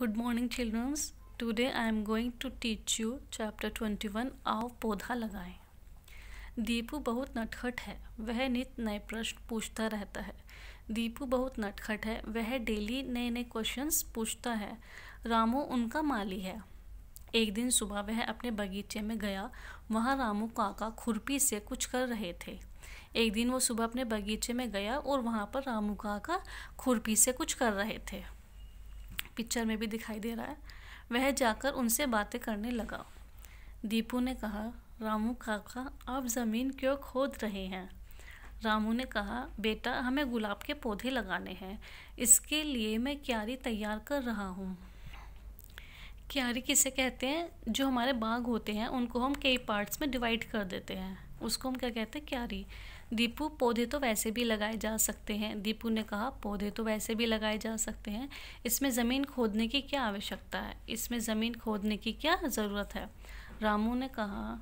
good morning childrens today I am going to teach you chapter twenty one आओ पौधा लगाएं दीपू बहुत नटखट है वह नित नए प्रश्न पूछता रहता है दीपू बहुत नटखट है वह डेली नए नए क्वेश्चंस पूछता है रामू उनका माली है एक दिन सुबह वह अपने बगीचे में गया वहाँ रामू काका खुरपी से कुछ कर रहे थे एक दिन वो सुबह अपने बगीचे में गया और वहाँ पर रामू काका खुरपी से कुछ कर रहे थे पिक्चर में भी दिखाई दे रहा है वह जाकर उनसे बातें करने लगा दीपू ने कहा रामू काका आप ज़मीन क्यों खोद रहे हैं रामू ने कहा बेटा हमें गुलाब के पौधे लगाने हैं इसके लिए मैं क्यारी तैयार कर रहा हूँ क्यारी किसे कहते हैं जो हमारे बाग होते हैं उनको हम कई पार्ट्स में डिवाइड कर देते हैं उसको हम क्या कहते हैं क्यारी दीपू पौधे तो वैसे भी लगाए जा सकते हैं दीपू ने कहा पौधे तो वैसे भी लगाए जा सकते हैं इसमें ज़मीन खोदने की क्या आवश्यकता है इसमें ज़मीन खोदने की क्या ज़रूरत है रामू ने कहा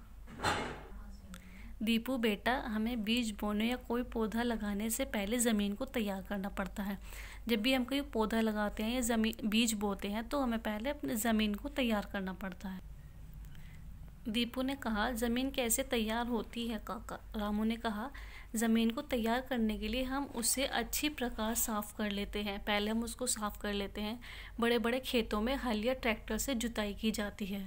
दीपू बेटा हमें बीज बोने या कोई पौधा लगाने से पहले ज़मीन को तैयार करना पड़ता है जब भी हम कोई पौधा लगाते हैं या ज़मीन बीज बोते हैं तो हमें पहले अपने ज़मीन को तैयार करना पड़ता है दीपू ने कहा ज़मीन कैसे तैयार होती है काका रामू ने कहा ज़मीन को तैयार करने के लिए हम उसे अच्छी प्रकार साफ़ कर लेते हैं पहले हम उसको साफ़ कर लेते हैं बड़े बड़े खेतों में हल या ट्रैक्टर से जुताई की जाती है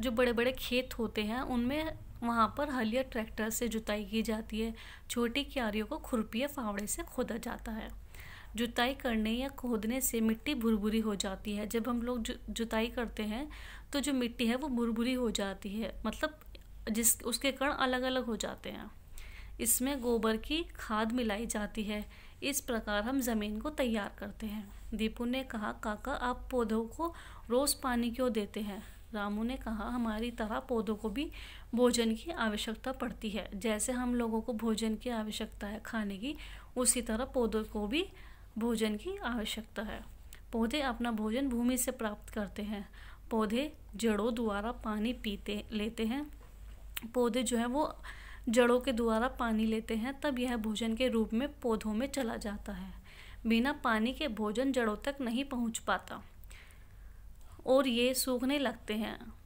जो बड़े बड़े खेत होते हैं उनमें वहाँ पर हल या ट्रैक्टर से जुताई की जाती है छोटी क्यारियों को खुरपिया फावड़े से खोदा जाता है जुताई करने या खोदने से मिट्टी भुरभुरी हो जाती है जब हम लोग जुताई करते हैं तो जो मिट्टी है वो भुरभुरी हो जाती है मतलब जिस उसके कण अलग अलग हो जाते हैं इसमें गोबर की खाद मिलाई जाती है इस प्रकार हम ज़मीन को तैयार करते हैं दीपू ने कहा काका आप पौधों को रोज़ पानी क्यों देते हैं रामू ने कहा हमारी तरह पौधों को भी भोजन की आवश्यकता पड़ती है जैसे हम लोगों को भोजन की आवश्यकता है खाने की उसी तरह पौधों को भी भोजन की आवश्यकता है पौधे अपना भोजन भूमि से प्राप्त करते हैं पौधे जड़ों द्वारा पानी पीते लेते हैं पौधे जो है वो जड़ों के द्वारा पानी लेते हैं तब यह भोजन के रूप में पौधों में चला जाता है बिना पानी के भोजन जड़ों तक नहीं पहुंच पाता और ये सूखने लगते हैं